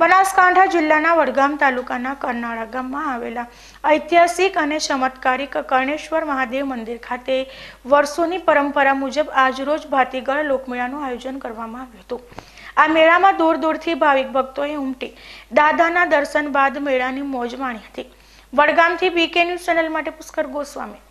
બનાસકાંઠા જિલ્લાના વડગામ તાલુકાના કરનાળા ગામમાં આવેલા ઐતિહાસિક અને ચમત્કારિક કર્ણેશ્વર મહાદેવ મંદિર ખાતે વર્ષોની પરંપરા મુજબ આજરોજ ભાતીગળ લોકમેળાનું આયોજન કરવામાં આવ્યું હતું આ મેળામાં દૂર દૂરથી ભાવિક ભક્તોએ ઉમટી દાદાના દર્શન બાદ મેળાની મોજ માણી હતી વડગામથી બીકે ન્યૂઝ ચેનલ માટે પુષ્કર ગોસ્વામી